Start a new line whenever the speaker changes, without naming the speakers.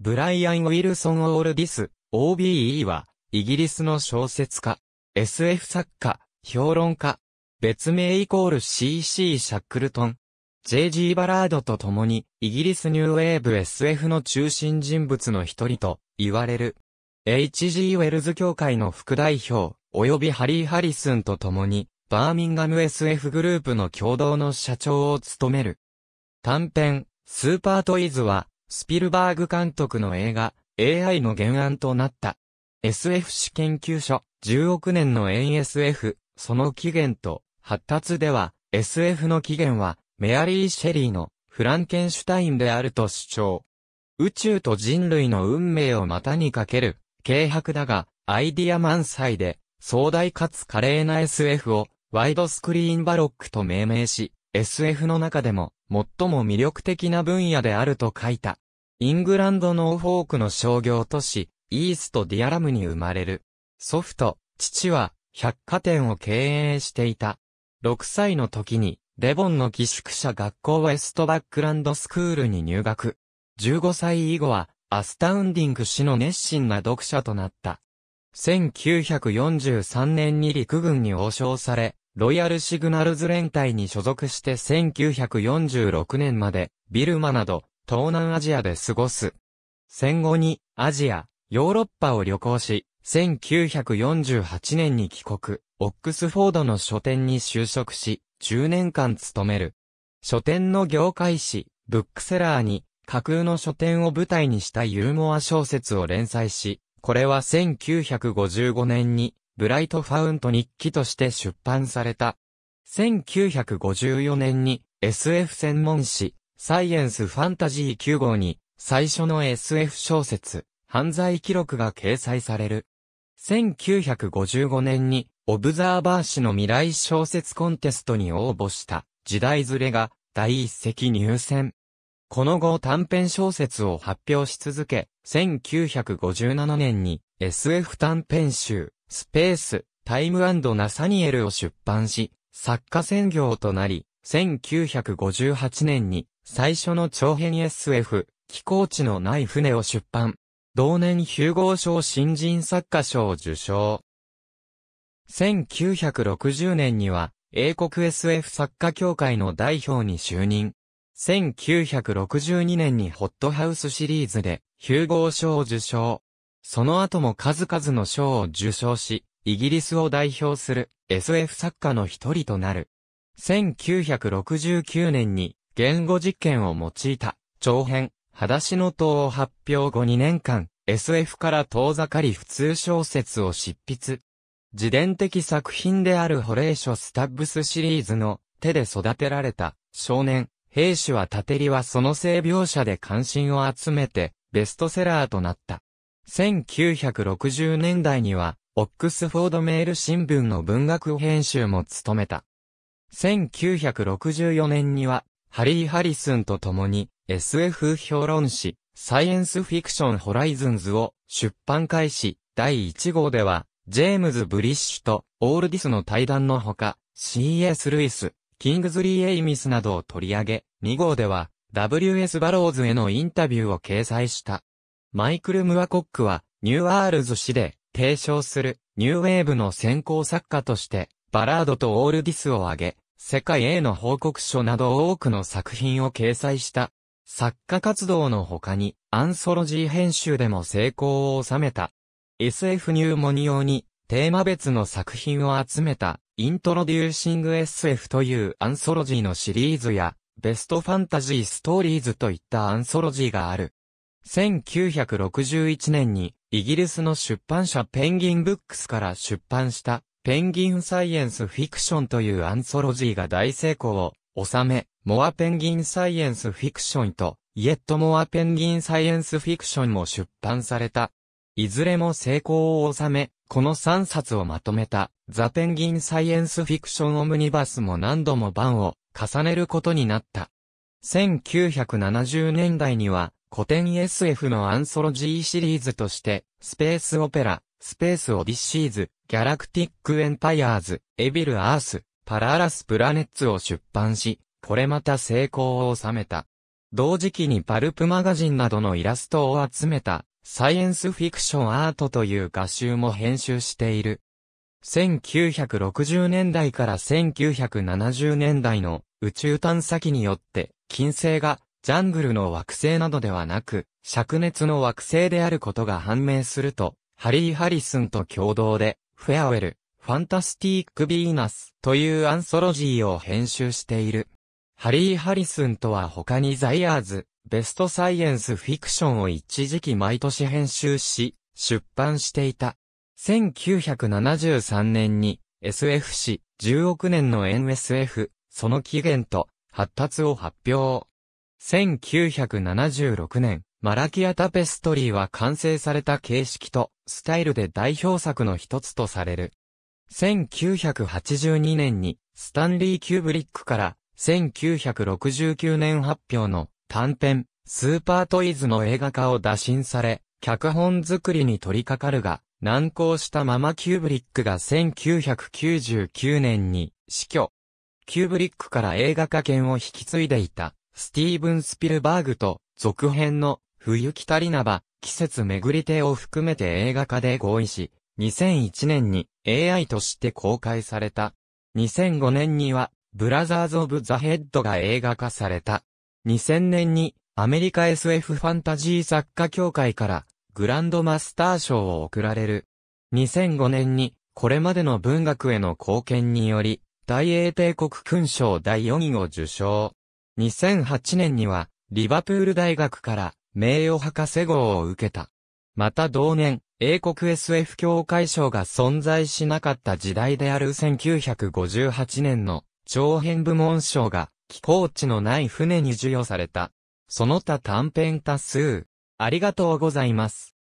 ブライアン・ウィルソン・オールディス、OBE は、イギリスの小説家、SF 作家、評論家、別名イコール CC シャックルトン、JG バラードと共に、イギリスニューウェーブ SF の中心人物の一人と言われる。HG ウェルズ協会の副代表、及びハリー・ハリスンと共に、バーミンガム SF グループの共同の社長を務める。短編、スーパートイズは、スピルバーグ監督の映画、AI の原案となった。s f 史研究所、10億年の n s f その起源と、発達では、SF の起源は、メアリー・シェリーの、フランケンシュタインであると主張。宇宙と人類の運命を股にかける、軽薄だが、アイディア満載で、壮大かつ華麗な SF を、ワイドスクリーンバロックと命名し、SF の中でも、最も魅力的な分野であると書いた。イングランドノーフォークの商業都市、イーストディアラムに生まれる。祖父と父は百貨店を経営していた。6歳の時に、レボンの寄宿舎学校ウェストバックランドスクールに入学。15歳以後は、アスタウンディング氏の熱心な読者となった。1943年に陸軍に応召され、ロイヤルシグナルズ連隊に所属して1946年まで、ビルマなど、東南アジアで過ごす。戦後に、アジア、ヨーロッパを旅行し、1948年に帰国、オックスフォードの書店に就職し、10年間勤める。書店の業界誌、ブックセラーに、架空の書店を舞台にしたユーモア小説を連載し、これは1955年にブライトファウント日記として出版された。1954年に SF 専門誌、サイエンスファンタジー9号に、最初の SF 小説、犯罪記録が掲載される。1955年に、オブザーバー誌の未来小説コンテストに応募した、時代ずれが、第一席入選。この後短編小説を発表し続け、1957年に SF 短編集、スペース、タイムナサニエルを出版し、作家専業となり、1958年に最初の長編 SF、寄港地のない船を出版。同年ヒューゴー賞新人作家賞を受賞。1960年には、英国 SF 作家協会の代表に就任。1962年にホットハウスシリーズで、ヒューゴー賞を受賞。その後も数々の賞を受賞し、イギリスを代表する SF 作家の一人となる。1969年に言語実験を用いた長編、裸足の塔を発表後2年間、SF から遠ざかり普通小説を執筆。自伝的作品であるホレーショ・スタッブスシリーズの手で育てられた少年、兵士はたてりはその性描写で関心を集めてベストセラーとなった。1960年代には、オックスフォードメール新聞の文学編集も務めた。1964年には、ハリー・ハリスンと共に SF 評論誌、サイエンスフィクション・ホライズンズを出版開始、第1号では、ジェームズ・ブリッシュとオールディスの対談のほか、C.S. ルイス、キングズリー・エイミスなどを取り上げ、2号では、W.S. バローズへのインタビューを掲載した。マイクル・ムアコックは、ニューアールズ氏で提唱するニューウェーブの先行作家として、バラードとオールディスを挙げ、世界への報告書など多くの作品を掲載した。作家活動の他に、アンソロジー編集でも成功を収めた。SF ニューモニオに、テーマ別の作品を集めた、イントロデューシング SF というアンソロジーのシリーズや、ベストファンタジーストーリーズといったアンソロジーがある。1961年にイギリスの出版社ペンギンブックスから出版したペンギンサイエンスフィクションというアンソロジーが大成功を収め、モアペンギンサイエンスフィクションとイエットモアペンギンサイエンスフィクションも出版された。いずれも成功を収め、この3冊をまとめたザ・ペンギンサイエンスフィクションオムニバスも何度も版を重ねることになった。1970年代には古典 SF のアンソロジーシリーズとして、スペースオペラ、スペースオディシーズ、ギャラクティックエンパイアーズ、エビルアース、パラアラスプラネッツを出版し、これまた成功を収めた。同時期にパルプマガジンなどのイラストを集めた、サイエンスフィクションアートという画集も編集している。1960年代から1970年代の宇宙探査機によって金星がジャングルの惑星などではなく、灼熱の惑星であることが判明すると、ハリー・ハリスンと共同で、フェアウェル、ファンタスティック・ビーナスというアンソロジーを編集している。ハリー・ハリスンとは他にザイヤーズ、ベストサイエンスフィクションを一時期毎年編集し、出版していた。1973年に SF 誌10億年の NSF、その起源と発達を発表。1976年、マラキアタペストリーは完成された形式とスタイルで代表作の一つとされる。1982年にスタンリー・キューブリックから1969年発表の短編スーパートイズの映画化を打診され、脚本作りに取り掛かるが、難航したままキューブリックが1999年に死去。キューブリックから映画化権を引き継いでいたスティーブン・スピルバーグと続編の冬来たりなば、季節巡り手を含めて映画化で合意し、2001年に AI として公開された。2005年には、ブラザーズ・オブ・ザ・ヘッドが映画化された。2000年に、アメリカ SF ファンタジー作家協会から、グランドマスター賞を贈られる。2005年に、これまでの文学への貢献により、大英帝国勲章第4位を受賞。2008年には、リバプール大学から名誉博士号を受けた。また同年、英国 SF 協会賞が存在しなかった時代である1958年の長編部門賞が寄港地のない船に授与された。その他短編多数。ありがとうございます。